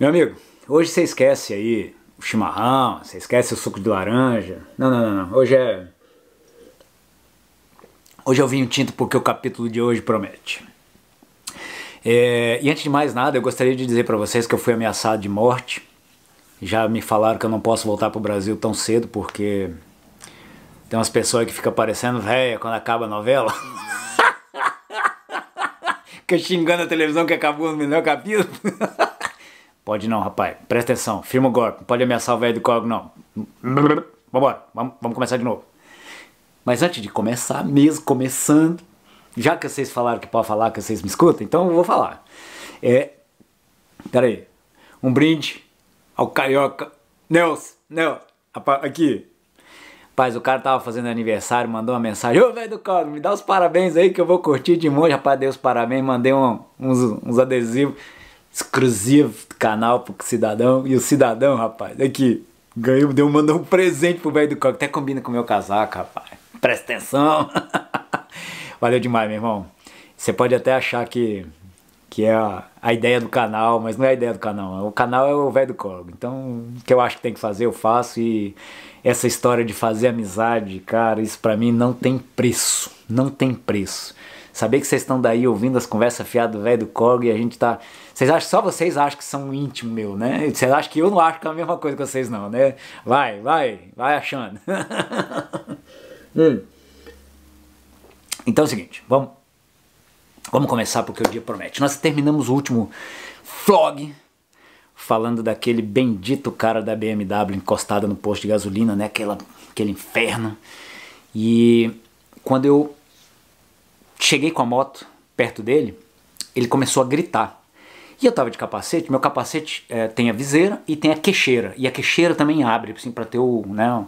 Meu amigo, hoje você esquece aí o chimarrão, você esquece o suco de laranja. Não, não, não, não. Hoje é. Hoje eu é vim tinto porque o capítulo de hoje promete. É... E antes de mais nada, eu gostaria de dizer para vocês que eu fui ameaçado de morte. Já me falaram que eu não posso voltar pro Brasil tão cedo porque tem umas pessoas que ficam parecendo velha quando acaba a novela. Fica xingando a televisão que acabou no melhor capítulo. Pode não, rapaz. Presta atenção. Firma o golpe. Não pode ameaçar o velho do código, não. Vambora. Vamos, vamos começar de novo. Mas antes de começar, mesmo começando, já que vocês falaram que pode falar, que vocês me escutam, então eu vou falar. É. Pera aí. Um brinde ao Carioca. Nels, Nelson, aqui. Rapaz, o cara tava fazendo aniversário, mandou uma mensagem. Ô, velho do Cosmo, me dá os parabéns aí que eu vou curtir de monte. Rapaz, dei os parabéns, mandei um, uns, uns adesivos exclusivo do canal pro cidadão. E o cidadão, rapaz, aqui, é ganhou, deu, mandou um presente pro velho do coque. Até combina com o meu casaco, rapaz. Presta atenção. Valeu demais, meu irmão. Você pode até achar que, que é a, a, ideia do canal, mas não é a ideia do canal. O canal é o velho do coque. Então, o que eu acho que tem que fazer, eu faço. E essa história de fazer amizade, cara, isso para mim não tem preço. Não tem preço. Saber que vocês estão daí ouvindo as conversas fiadas do velho do Korg e a gente tá. Vocês acham, só vocês acham que são íntimo meu, né? Vocês acham que eu não acho que é a mesma coisa que vocês, não, né? Vai, vai, vai achando. hum. Então é o seguinte, vamos, vamos começar porque o dia promete. Nós terminamos o último vlog falando daquele bendito cara da BMW encostada no posto de gasolina, né? Aquela, aquele inferno. E quando eu Cheguei com a moto perto dele, ele começou a gritar. E eu tava de capacete, meu capacete é, tem a viseira e tem a queixeira. E a queixeira também abre, assim, pra ter o. Né?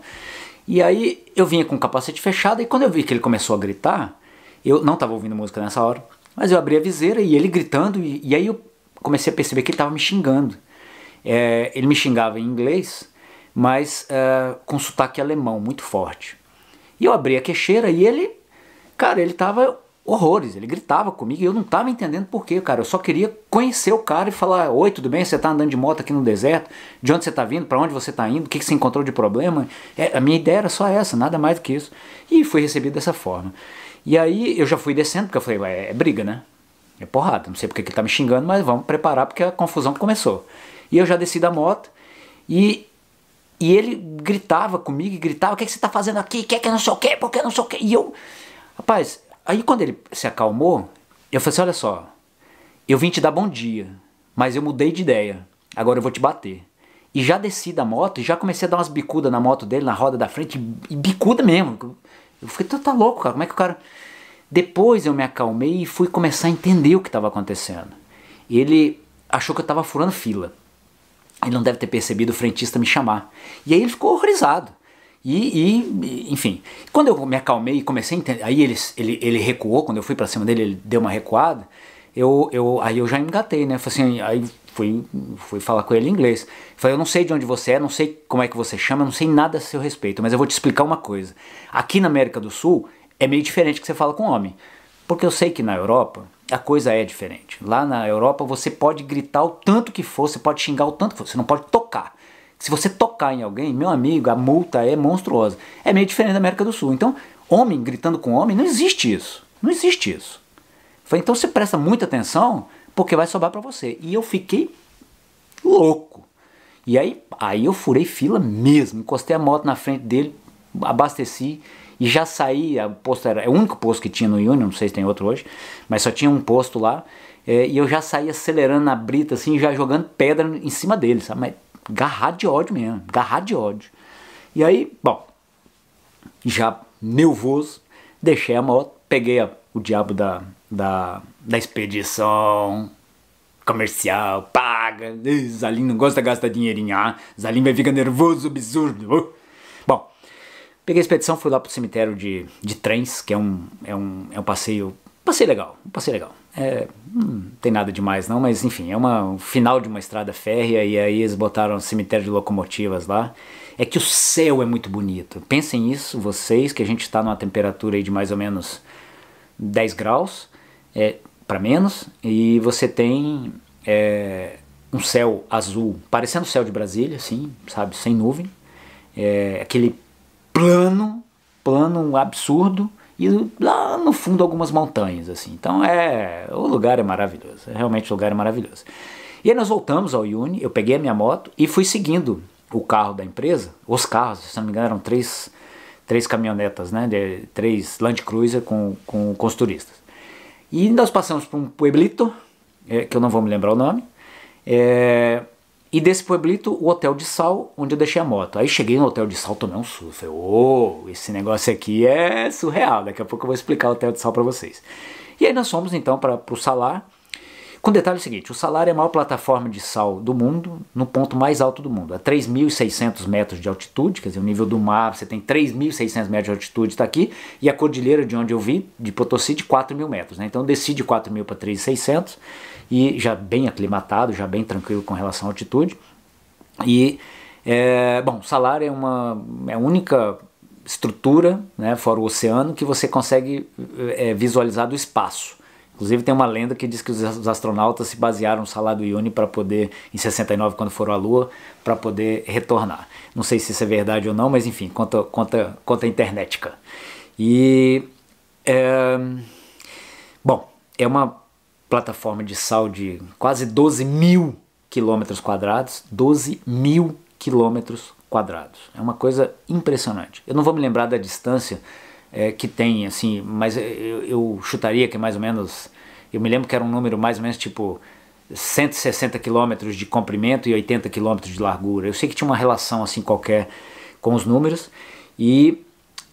E aí eu vinha com o capacete fechado, e quando eu vi que ele começou a gritar, eu não tava ouvindo música nessa hora, mas eu abri a viseira e ele gritando, e, e aí eu comecei a perceber que ele tava me xingando. É, ele me xingava em inglês, mas é, com sotaque alemão muito forte. E eu abri a queixeira e ele, cara, ele tava horrores. Ele gritava comigo e eu não estava entendendo porquê, cara. Eu só queria conhecer o cara e falar: Oi, tudo bem? Você está andando de moto aqui no deserto? De onde você está vindo? Para onde você está indo? O que, que você encontrou de problema? É, a minha ideia era só essa, nada mais do que isso. E fui recebido dessa forma. E aí eu já fui descendo, porque eu falei: é, é briga, né? É porrada. Não sei porque ele está me xingando, mas vamos preparar porque a confusão começou. E eu já desci da moto e e ele gritava comigo, gritava, o que, é que você está fazendo aqui? Quer que é não sei o quê? Por que não sei o quê? E eu, rapaz, Aí quando ele se acalmou, eu falei assim: olha só, eu vim te dar bom dia, mas eu mudei de ideia, agora eu vou te bater. E já desci da moto e já comecei a dar umas bicudas na moto dele, na roda da frente, e bicuda mesmo. Eu falei, tu tá louco, cara, como é que o cara. Depois eu me acalmei e fui começar a entender o que estava acontecendo. Ele achou que eu estava furando fila. Ele não deve ter percebido o frentista me chamar. E aí ele ficou horrorizado. E, e, enfim, quando eu me acalmei e comecei a entender, aí ele, ele, ele recuou, quando eu fui para cima dele, ele deu uma recuada, eu, eu, aí eu já engatei, né? Falei assim, aí fui, fui falar com ele em inglês. Falei, eu não sei de onde você é, não sei como é que você chama, não sei nada a seu respeito, mas eu vou te explicar uma coisa. Aqui na América do Sul é meio diferente que você fala com homem. Porque eu sei que na Europa a coisa é diferente. Lá na Europa você pode gritar o tanto que for, você pode xingar o tanto que for, você não pode tocar se você tocar em alguém, meu amigo, a multa é monstruosa. É meio diferente da América do Sul. Então, homem gritando com homem, não existe isso. Não existe isso. Falei, então você presta muita atenção, porque vai sobrar para você. E eu fiquei louco. E aí, aí eu furei fila mesmo, encostei a moto na frente dele, abasteci e já saí, a posto era, é o único posto que tinha no Union, não sei se tem outro hoje, mas só tinha um posto lá, é, e eu já saí acelerando na brita assim, já jogando pedra em cima dele, sabe? Mas garrado de ódio mesmo, garrado de ódio. E aí, bom, já nervoso, deixei a moto, peguei a, o diabo da, da, da expedição comercial, paga, Zalim não gosta de gastar dinheirinho, ah, Zalim vai ficar nervoso, absurdo. Uh. Bom, peguei a expedição, fui lá pro cemitério de, de trens, que é um, é um, é um passeio, passeio legal, um passeio legal. É, hum, tem nada demais não, mas enfim, é uma, um final de uma estrada férrea e aí eles botaram um cemitério de locomotivas lá. É que o céu é muito bonito. Pensem isso, vocês, que a gente está numa temperatura de mais ou menos 10 graus, é, para menos, e você tem é, um céu azul, parecendo o céu de Brasília, assim, sabe, sem nuvem. É, aquele plano, plano absurdo, e lá no fundo algumas montanhas assim. Então é, o lugar é maravilhoso, é realmente o lugar é maravilhoso. E aí nós voltamos ao Uni, eu peguei a minha moto e fui seguindo o carro da empresa, os carros, se não me engano eram três, três caminhonetas, né, de, três Land Cruiser com, com, com os turistas. E nós passamos por um pueblito, é, que eu não vou me lembrar o nome, é, e desse pueblito, o Hotel de Sal, onde eu deixei a moto. Aí cheguei no Hotel de Sal, tomei um susto. Falei, ô, oh, esse negócio aqui é surreal. Daqui a pouco eu vou explicar o Hotel de Sal para vocês. E aí nós fomos então para o Salar. Com detalhe é o seguinte, o Salar é a maior plataforma de sal do mundo, no ponto mais alto do mundo, a é 3.600 metros de altitude, quer dizer, o nível do mar, você tem 3.600 metros de altitude, está aqui, e a cordilheira de onde eu vi, de Potosí, de 4.000 metros, né? então eu desci de 4.000 para 3.600, e já bem aclimatado, já bem tranquilo com relação à altitude. E, é, bom, salário é uma é a única estrutura, né, fora o oceano, que você consegue é, visualizar do espaço. Inclusive tem uma lenda que diz que os astronautas se basearam no salário do Ione para poder, em 69, quando foram à Lua, para poder retornar. Não sei se isso é verdade ou não, mas enfim, conta, conta, conta internetica. E é, bom, é uma plataforma de sal de quase 12 mil quilômetros quadrados, 12 mil quilômetros quadrados. É uma coisa impressionante. Eu não vou me lembrar da distância é, que tem, assim, mas eu, eu, chutaria que mais ou menos, eu me lembro que era um número mais ou menos tipo 160 quilômetros de comprimento e 80 quilômetros de largura. Eu sei que tinha uma relação assim qualquer com os números e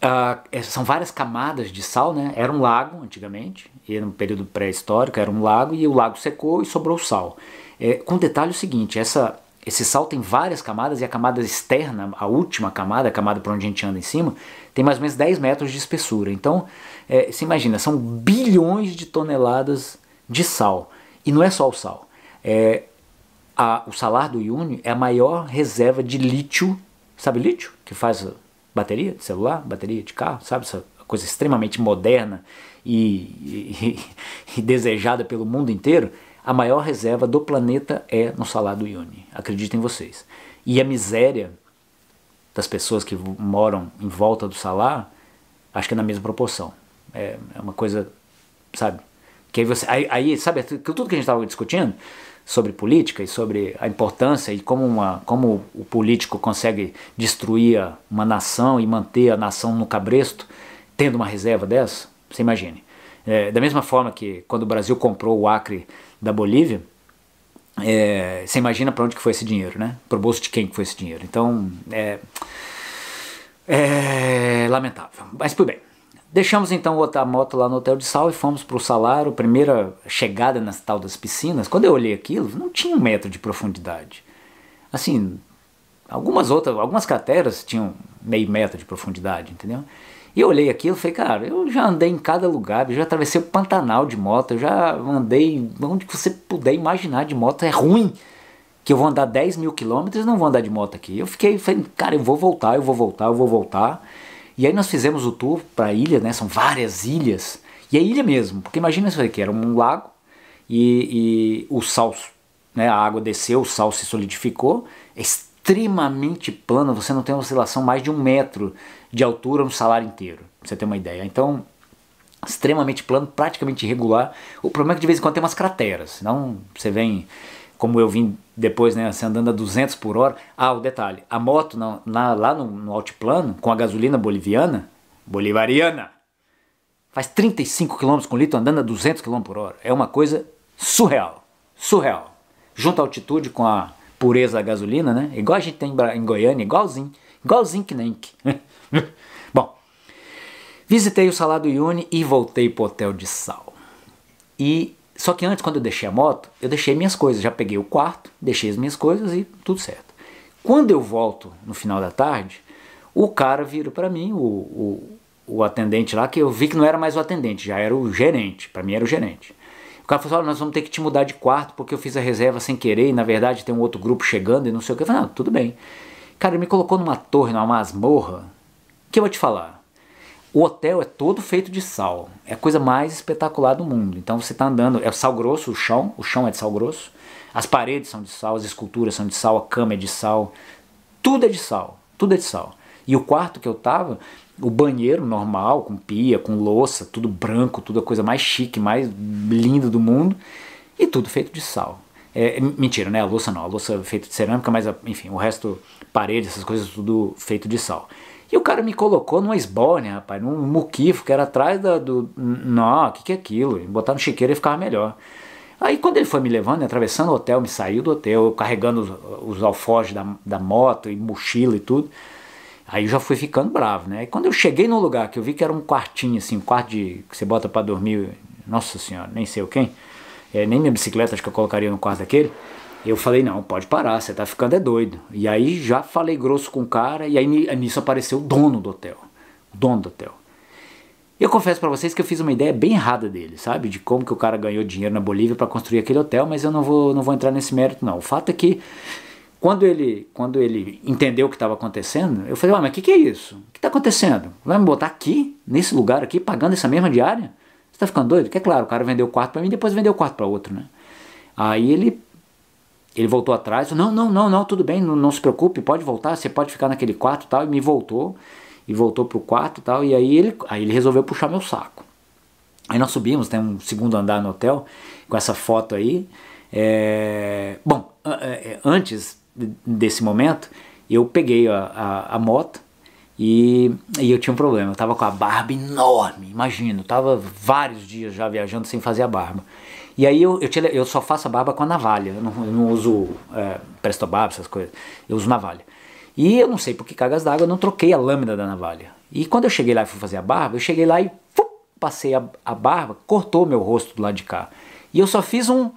Uh, são várias camadas de sal, né? Era um lago antigamente, e no período pré-histórico era um lago e o lago secou e sobrou sal. É, com detalhe o seguinte, essa, esse sal tem várias camadas e a camada externa, a última camada, a camada por onde a gente anda em cima, tem mais ou menos 10 metros de espessura. Então, é, se imagina, são bilhões de toneladas de sal. E não é só o sal. É, a, o salar do Iune é a maior reserva de lítio, sabe lítio? Que faz bateria de celular, bateria de carro, sabe? Essa coisa extremamente moderna e, e, e desejada pelo mundo inteiro. A maior reserva do planeta é no salário do Yuni, acreditem vocês. E a miséria das pessoas que moram em volta do salário, acho que é na mesma proporção. É, é uma coisa, sabe? Que aí você. Aí, aí sabe, tudo que a gente estava discutindo, sobre política e sobre a importância e como, uma, como o político consegue destruir uma nação e manter a nação no cabresto tendo uma reserva dessa? Você imagine. É, da mesma forma que quando o Brasil comprou o Acre da Bolívia, é, você imagina para onde que foi esse dinheiro, né? Para o bolso de quem que foi esse dinheiro. Então, é, é lamentável. Mas, tudo bem. Deixamos então outra moto lá no hotel de sal e fomos para o salário, primeira chegada nas tal das piscinas. Quando eu olhei aquilo, não tinha um metro de profundidade. Assim, algumas outras, algumas crateras tinham meio metro de profundidade, entendeu? E eu olhei aquilo e falei, cara, eu já andei em cada lugar, eu já atravessei o Pantanal de moto, eu já andei onde você puder imaginar de moto, é ruim que eu vou andar 10 mil quilômetros não vou andar de moto aqui. Eu fiquei, falei, cara, eu vou voltar, eu vou voltar, eu vou voltar. E aí nós fizemos o tour para a ilha, né? São várias ilhas. E é ilha mesmo, porque imagina isso aqui, era um lago e, e o sal, né? A água desceu, o sal se solidificou. É extremamente plano, você não tem oscilação mais de um metro de altura no salário inteiro. Pra você ter uma ideia. Então, extremamente plano, praticamente irregular. O problema é que de vez em quando tem umas crateras, senão você vem como eu vim depois, né, assim, andando a 200 por hora. Ah, o detalhe, a moto na, na, lá no, no altiplano, com a gasolina boliviana, bolivariana, faz 35 km com litro andando a 200 km por hora. É uma coisa surreal, surreal. Junto à altitude com a pureza da gasolina, né? Igual a gente tem em Goiânia, igualzinho, igualzinho que nem que. Bom, visitei o Salado Yuni e voltei pro hotel de sal. E só que antes, quando eu deixei a moto, eu deixei minhas coisas. Já peguei o quarto, deixei as minhas coisas e tudo certo. Quando eu volto no final da tarde, o cara vira para mim, o, o, o, atendente lá, que eu vi que não era mais o atendente, já era o gerente. Para mim era o gerente. O cara falou: assim, Olha, nós vamos ter que te mudar de quarto porque eu fiz a reserva sem querer e na verdade tem um outro grupo chegando e não sei o que. Eu falei: Não, ah, tudo bem. Cara, ele me colocou numa torre, numa masmorra, que eu vou te falar. O hotel é todo feito de sal. É a coisa mais espetacular do mundo. Então você está andando, é sal grosso o chão, o chão é de sal grosso. As paredes são de sal, as esculturas são de sal, a cama é de sal. Tudo é de sal, tudo é de sal. E o quarto que eu tava, o banheiro normal, com pia, com louça, tudo branco, tudo a coisa mais chique, mais linda do mundo, e tudo feito de sal. É, é mentira, né? A louça não, a louça é feita de cerâmica, mas enfim, o resto, paredes, essas coisas, tudo feito de sal. E o cara me colocou numa esbórnia, rapaz, num muquifo que era atrás da, do. Não, o que, que é aquilo? Botar no chiqueiro e ficava melhor. Aí quando ele foi me levando, né, atravessando o hotel, me saiu do hotel, eu carregando os, os da, da moto e mochila e tudo. Aí eu já fui ficando bravo, né? E quando eu cheguei no lugar que eu vi que era um quartinho, assim, um quarto de, que você bota para dormir, nossa senhora, nem sei o quem, é, nem minha bicicleta acho que eu colocaria no quarto daquele. Eu falei, não, pode parar, você tá ficando é doido. E aí já falei grosso com o cara, e aí nisso apareceu o dono do hotel. O dono do hotel. Eu confesso para vocês que eu fiz uma ideia bem errada dele, sabe? De como que o cara ganhou dinheiro na Bolívia para construir aquele hotel, mas eu não vou, não vou entrar nesse mérito, não. O fato é que quando ele, quando ele entendeu o que estava acontecendo, eu falei, ah, mas o que, que é isso? O que tá acontecendo? Vai me botar aqui, nesse lugar aqui, pagando essa mesma diária? Você está ficando doido? Que é claro, o cara vendeu o quarto para mim, depois vendeu o quarto para outro, né? Aí ele ele voltou atrás, não, não, não, não, tudo bem, não, não se preocupe, pode voltar, você pode ficar naquele quarto e tal, e me voltou, e voltou pro quarto e tal, e aí ele, aí ele resolveu puxar meu saco. Aí nós subimos, tem um segundo andar no hotel, com essa foto aí. É, bom, é, é, antes desse momento, eu peguei a, a, a moto, e, e, eu tinha um problema, eu tava com a barba enorme, imagino, eu tava vários dias já viajando sem fazer a barba. E aí eu, eu, tinha, eu só faço a barba com a navalha, eu não, eu não uso é, presto barba, essas coisas, eu uso navalha. E eu não sei por que cagas d'água eu não troquei a lâmina da navalha. E quando eu cheguei lá e fui fazer a barba, eu cheguei lá e fup, passei a, a barba, cortou meu rosto do lado de cá. E eu só fiz um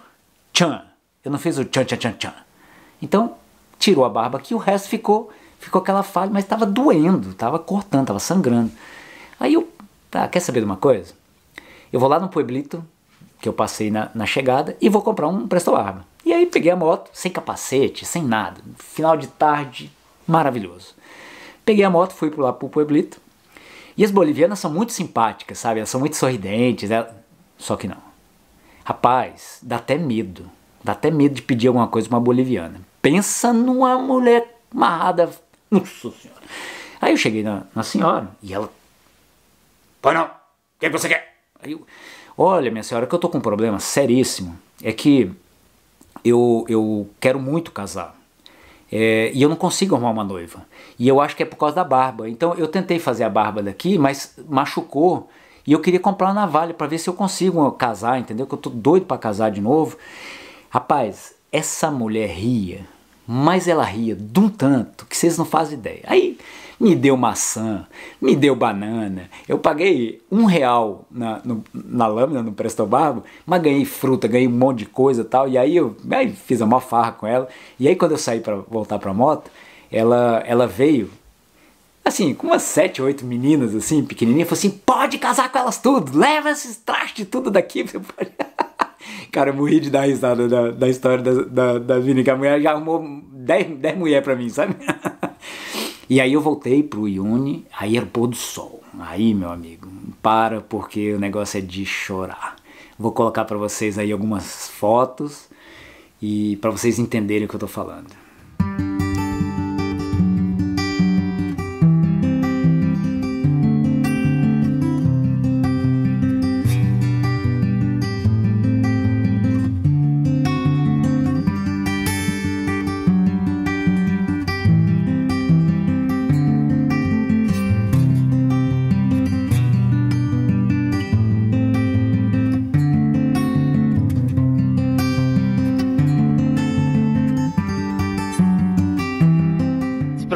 tchan, eu não fiz o tchan tchan tchan tchan. Então tirou a barba aqui, o resto ficou ficou aquela falha, mas estava doendo, estava cortando, estava sangrando. Aí eu, tá, quer saber de uma coisa? Eu vou lá no Pueblito, que eu passei na, na chegada, e vou comprar um Presto Barba. E aí peguei a moto, sem capacete, sem nada, final de tarde, maravilhoso. Peguei a moto, fui lá pro Pueblito, e as bolivianas são muito simpáticas, sabe? Elas são muito sorridentes, elas... Né? só que não. Rapaz, dá até medo. Dá até medo de pedir alguma coisa pra uma boliviana. Pensa numa mulher marrada, nossa senhora. Aí eu cheguei na, na senhora e ela. Pois não, o é que, você quer? Aí eu, olha, minha senhora, que eu tô com um problema seríssimo. É que eu, eu quero muito casar. É, e eu não consigo arrumar uma noiva. E eu acho que é por causa da barba. Então eu tentei fazer a barba daqui, mas machucou. E eu queria comprar uma navalha para ver se eu consigo casar, entendeu? Que eu tô doido para casar de novo. Rapaz, essa mulher ria mas ela ria de um tanto que vocês não fazem ideia. Aí me deu maçã, me deu banana, eu paguei um real na, no, na lâmina, no Presto Barbo, mas ganhei fruta, ganhei um monte de coisa e tal, e aí eu aí fiz uma farra com ela, e aí quando eu saí para voltar para a moto, ela, ela veio, assim, com umas sete, oito meninas, assim, pequenininha, falou assim, pode casar com elas tudo, leva esses trastes tudo daqui, você pode... Cara, eu morri de dar risada da, da história da, da, da Vini, que a mulher já arrumou 10, mulheres pra mim, sabe? e aí eu voltei pro Iune, aí era o pôr do sol. Aí, meu amigo, para porque o negócio é de chorar. Vou colocar para vocês aí algumas fotos e para vocês entenderem o que eu tô falando.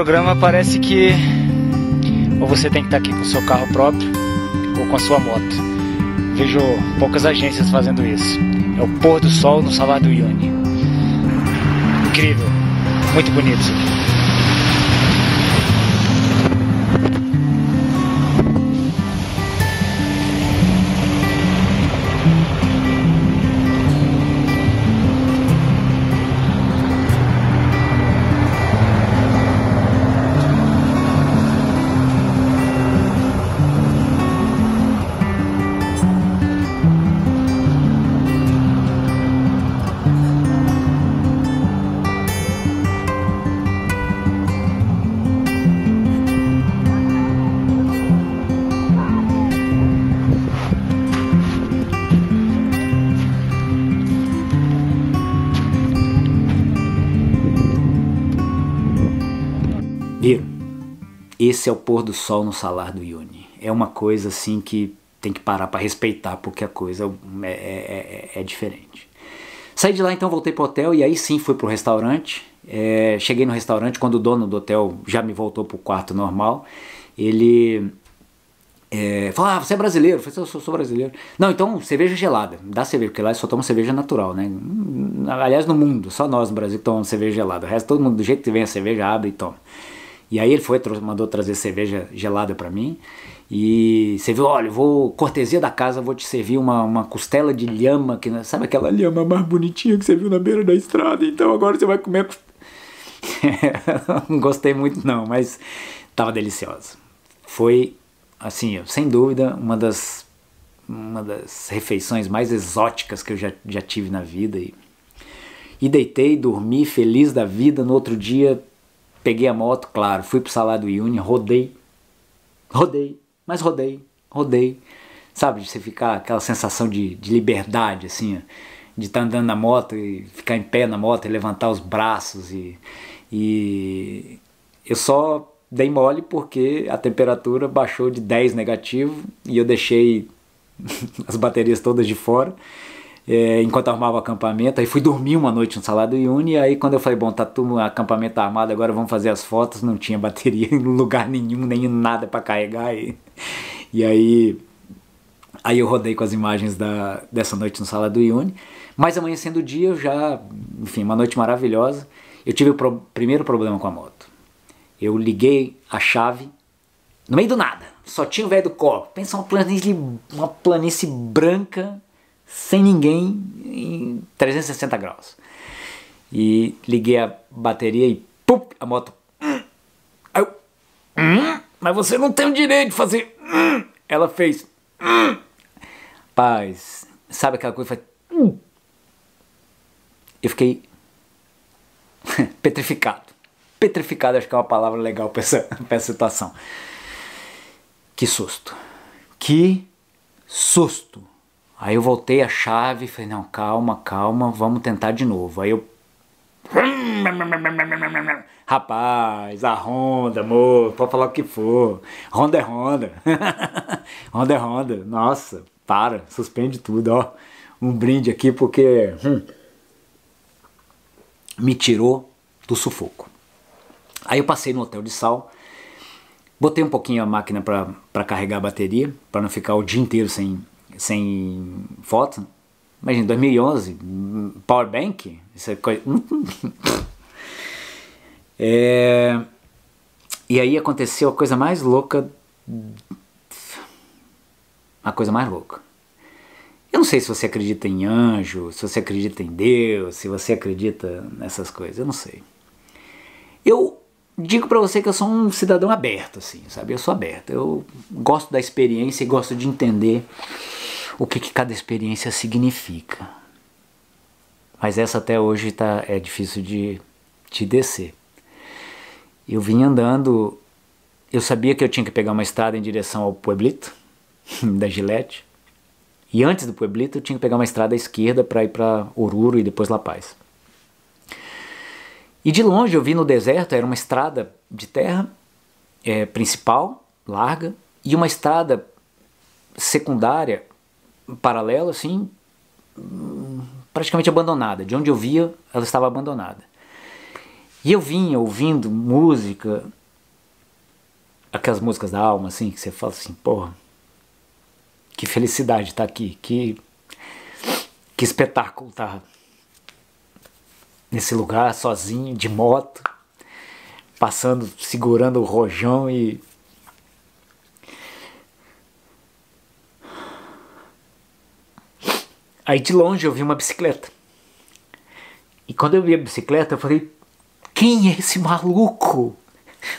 programa parece que ou você tem que estar aqui com o seu carro próprio ou com a sua moto. Vejo poucas agências fazendo isso. É o pôr do sol no Salvador, do Ione. Incrível, muito bonito isso aqui. esse é o pôr do sol no salar do Yuni. É uma coisa assim que tem que parar para respeitar, porque a coisa é, é, é, é, diferente. Saí de lá então, voltei pro hotel e aí sim fui pro restaurante. É, cheguei no restaurante, quando o dono do hotel já me voltou pro quarto normal, ele é, falou, ah, você é brasileiro? Eu falei, eu sou, sou, brasileiro. Não, então cerveja gelada, dá cerveja, porque lá só toma cerveja natural, né? Aliás, no mundo, só nós no Brasil tomamos cerveja gelada. O resto, todo mundo, do jeito que vem a cerveja, abre e toma. E aí ele foi, mandou trazer cerveja gelada para mim. E você viu, olha, vou, cortesia da casa, vou te servir uma, uma costela de lhama, que, sabe aquela lhama mais bonitinha que você viu na beira da estrada, então agora você vai comer. não gostei muito, não, mas estava deliciosa. Foi, assim, sem dúvida, uma das, uma das refeições mais exóticas que eu já, já tive na vida. E, e deitei, dormi, feliz da vida. No outro dia, Peguei a moto, claro, fui pro Salário Uni, rodei, rodei, mas rodei, rodei. Sabe, de você ficar aquela sensação de, de liberdade, assim, de estar tá andando na moto e ficar em pé na moto e levantar os braços. E, e eu só dei mole porque a temperatura baixou de 10 negativo e eu deixei as baterias todas de fora é, enquanto armava acampamento. Aí fui dormir uma noite no Salado Uni. E aí, quando eu falei, bom, tá tudo acampamento tá armado, agora vamos fazer as fotos. Não tinha bateria em lugar nenhum, nem nada para carregar. E, e aí. Aí eu rodei com as imagens da, dessa noite no salado do Mas amanhecendo o dia, eu já. Enfim, uma noite maravilhosa. Eu tive o pro, primeiro problema com a moto. Eu liguei a chave no meio do nada. Só tinha o velho do copo. Pensa uma planície, uma planície branca sem ninguém em 360 graus. E liguei a bateria e pum, a moto. Hum, aí Eu, hum, mas você não tem o direito de fazer. Hum", ela fez. Paz, sabe aquela coisa? Eu fiquei petrificado. Petrificado acho que é uma palavra legal para essa, pra essa situação. Que susto. Que susto. Aí eu voltei a chave, falei, não, calma, calma, vamos tentar de novo. Aí eu. Rapaz, a Honda, amor, pode falar o que for. Honda é Honda. Honda é Honda. Nossa, para, suspende tudo, ó. Um brinde aqui porque hum, me tirou do sufoco. Aí eu passei no hotel de sal, botei um pouquinho a máquina para carregar a bateria, para não ficar o dia inteiro sem, sem foto. Imagina, 2011, Powerbank, essa é coisa. é, e aí aconteceu a coisa mais louca. A coisa mais louca. Eu não sei se você acredita em anjo, se você acredita em Deus, se você acredita nessas coisas, eu não sei. Eu digo para você que eu sou um cidadão aberto, assim, sabe? Eu sou aberto. Eu gosto da experiência e gosto de entender o que, que cada experiência significa. Mas essa até hoje tá, é difícil de, de descer. Eu vim andando, eu sabia que eu tinha que pegar uma estrada em direção ao Pueblito, da Gillette. E antes do Pueblito eu tinha que pegar uma estrada à esquerda para ir para Oruro e depois La Paz. E de longe eu vi no deserto, era uma estrada de terra é, principal, larga, e uma estrada secundária paralelo, assim, praticamente abandonada. De onde eu via, ela estava abandonada. E eu vinha ouvindo música, aquelas músicas da alma, assim, que você fala assim, porra, que felicidade estar tá aqui, que, que espetáculo estar tá nesse lugar, sozinho, de moto, passando, segurando o rojão e Aí de longe eu vi uma bicicleta. E quando eu vi a bicicleta, eu falei: quem é esse maluco?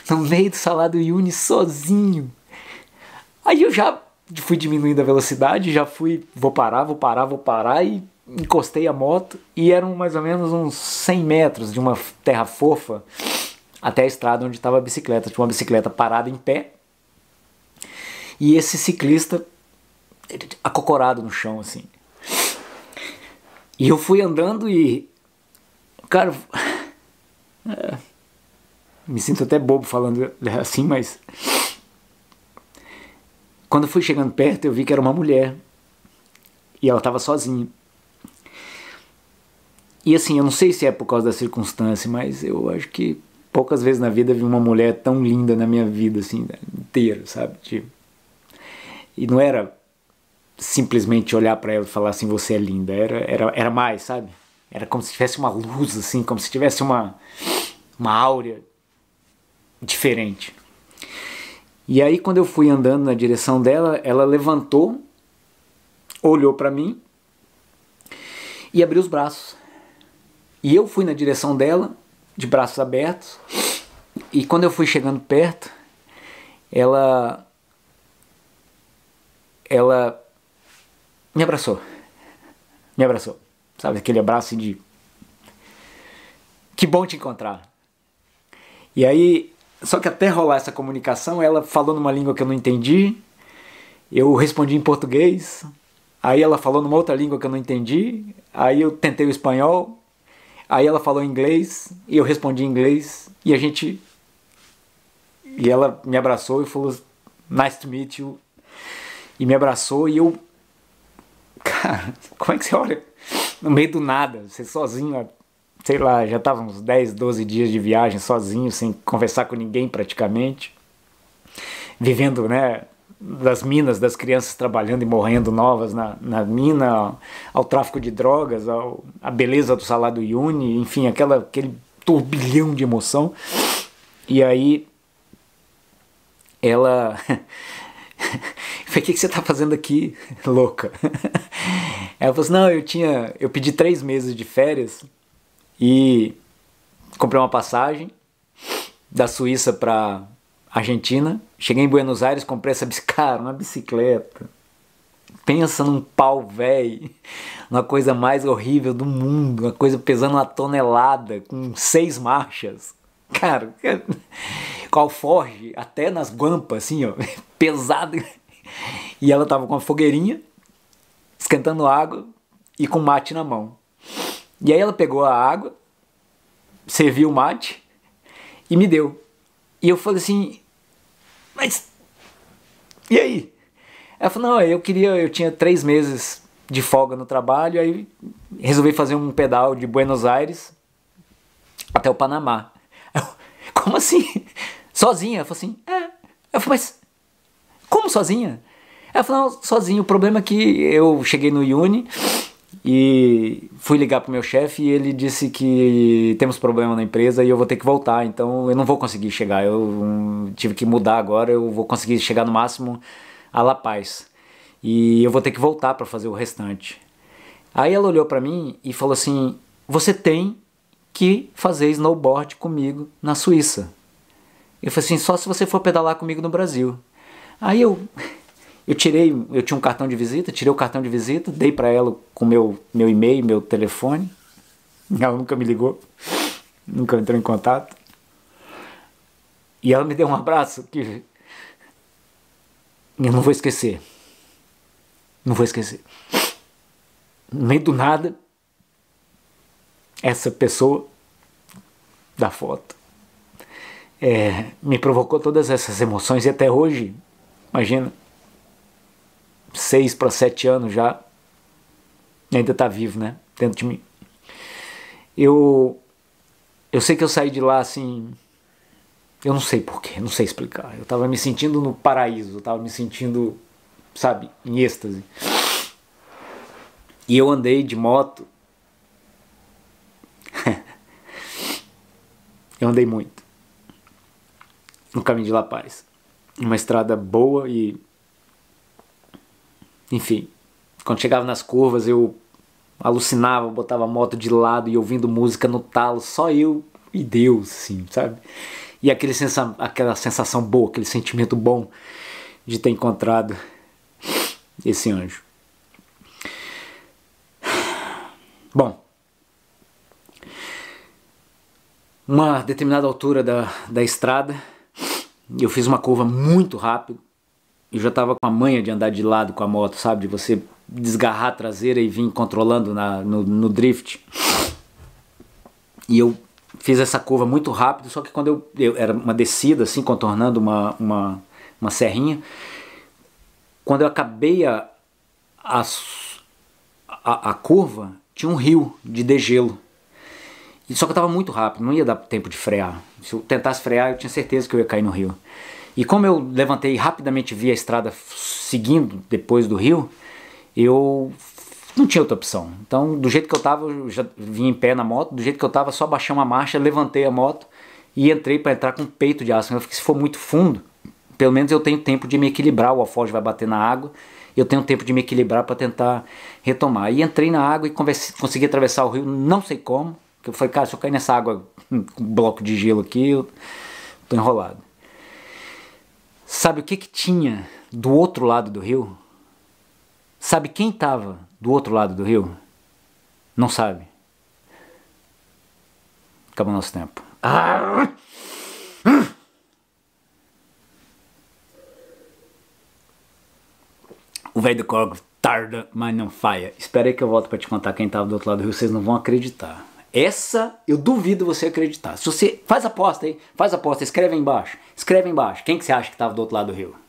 No meio do Salado Uni sozinho. Aí eu já fui diminuindo a velocidade, já fui, vou parar, vou parar, vou parar e encostei a moto e eram mais ou menos uns 100 metros de uma terra fofa até a estrada onde estava a bicicleta. Tinha uma bicicleta parada em pé e esse ciclista acocorado no chão, assim. E eu fui andando e. Cara. É, me sinto até bobo falando assim, mas. Quando eu fui chegando perto, eu vi que era uma mulher. E ela estava sozinha. E assim, eu não sei se é por causa da circunstância, mas eu acho que poucas vezes na vida vi uma mulher tão linda na minha vida, assim, né, inteira, sabe? Tipo, e não era simplesmente olhar para ela e falar assim: você é linda. Era, era, era mais, sabe? Era como se tivesse uma luz, assim, como se tivesse uma, uma áurea diferente. E aí, quando eu fui andando na direção dela, ela levantou, olhou para mim e abriu os braços. E eu fui na direção dela, de braços abertos, e quando eu fui chegando perto, ela ela me abraçou. Me abraçou. Sabe, aquele abraço assim de. Que bom te encontrar. E aí, só que até rolar essa comunicação, ela falou numa língua que eu não entendi, eu respondi em português, aí ela falou numa outra língua que eu não entendi, aí eu tentei o espanhol, aí ela falou em inglês, e eu respondi em inglês, e a gente. E ela me abraçou e falou: Nice to meet you. E me abraçou, e eu como é que você olha no meio do nada, você sozinho, sei lá, já tava uns 10, 12 dias de viagem sozinho, sem conversar com ninguém praticamente, vivendo, né, das minas, das crianças trabalhando e morrendo novas na, na mina, ao tráfico de drogas, ao, a beleza do salário do Yuni, enfim, aquela, aquele turbilhão de emoção. E aí ela Falei, o que, que você tá fazendo aqui, louca? Ela falou assim, não, eu tinha. Eu pedi três meses de férias e comprei uma passagem da Suíça para Argentina. Cheguei em Buenos Aires, comprei essa cara, uma bicicleta. Pensa num pau velho, uma coisa mais horrível do mundo, uma coisa pesando uma tonelada, com seis marchas. Cara, qual com alforge, até nas guampas, assim, ó, pesado. E ela tava com uma fogueirinha, esquentando água e com mate na mão. E aí ela pegou a água, serviu o mate e me deu. E eu falei assim, mas e aí? Ela falou, não, eu queria, eu tinha três meses de folga no trabalho, aí resolvi fazer um pedal de Buenos Aires até o Panamá. Eu, Como assim? Sozinha? Ela falou assim, é. Eu falei, mas como sozinha? Ela falou, sozinho. sozinha. O problema é que eu cheguei no Uni e fui ligar pro meu chefe e ele disse que temos problema na empresa e eu vou ter que voltar, então eu não vou conseguir chegar. Eu hum, tive que mudar agora, eu vou conseguir chegar no máximo a La Paz. E eu vou ter que voltar para fazer o restante. Aí ela olhou para mim e falou assim: "Você tem que fazer snowboard comigo na Suíça". Eu falei assim: "Só se você for pedalar comigo no Brasil". Aí eu eu tirei, eu tinha um cartão de visita, tirei o cartão de visita, dei para ela com meu meu e-mail, meu telefone. Ela nunca me ligou, nunca entrou em contato. E ela me deu um abraço que eu não vou esquecer. Não vou esquecer. No meio do nada, essa pessoa da foto é, me provocou todas essas emoções e até hoje Imagina, seis para sete anos já, ainda está vivo, né? Dentro de mim. Eu, eu sei que eu saí de lá assim. Eu não sei porquê, não sei explicar. Eu estava me sentindo no paraíso, eu estava me sentindo, sabe, em êxtase. E eu andei de moto. eu andei muito. No caminho de La Paz uma estrada boa e. Enfim, quando chegava nas curvas eu alucinava, botava a moto de lado e ouvindo música no talo, só eu e Deus, sim sabe? E aquele sensa aquela sensação boa, aquele sentimento bom de ter encontrado esse anjo. Bom, uma determinada altura da, da estrada, eu fiz uma curva muito rápido. Eu já tava com a manha de andar de lado com a moto, sabe? De você desgarrar a traseira e vir controlando na, no, no drift. E eu fiz essa curva muito rápido, só que quando eu, eu era uma descida assim, contornando uma, uma, uma serrinha, quando eu acabei a, a, a, curva, tinha um rio de degelo. E só que eu estava muito rápido, não ia dar tempo de frear. Se eu tentasse frear, eu tinha certeza que eu ia cair no rio. E como eu levantei e rapidamente vi a estrada seguindo depois do rio, eu não tinha outra opção. Então, do jeito que eu estava, eu já vim em pé na moto, do jeito que eu estava, só baixei uma marcha, levantei a moto e entrei para entrar com o peito de aço. Eu fiquei, se for muito fundo, pelo menos eu tenho tempo de me equilibrar, o alforje vai bater na água, eu tenho tempo de me equilibrar para tentar retomar. E entrei na água e consegui atravessar o rio, não sei como, que eu falei, cara, se eu cair nessa água com um bloco de gelo aqui, eu tô enrolado. Sabe o que que tinha do outro lado do rio? Sabe quem tava do outro lado do rio? Não sabe. Acabou nosso tempo. O velho do Corgo tarda, mas não faia. Espera aí que eu volto para te contar quem tava do outro lado do rio, vocês não vão acreditar. Essa eu duvido você acreditar. Se você faz aposta aí, faz aposta, escreve aí embaixo. Escreve aí embaixo. Quem que você acha que estava do outro lado do rio?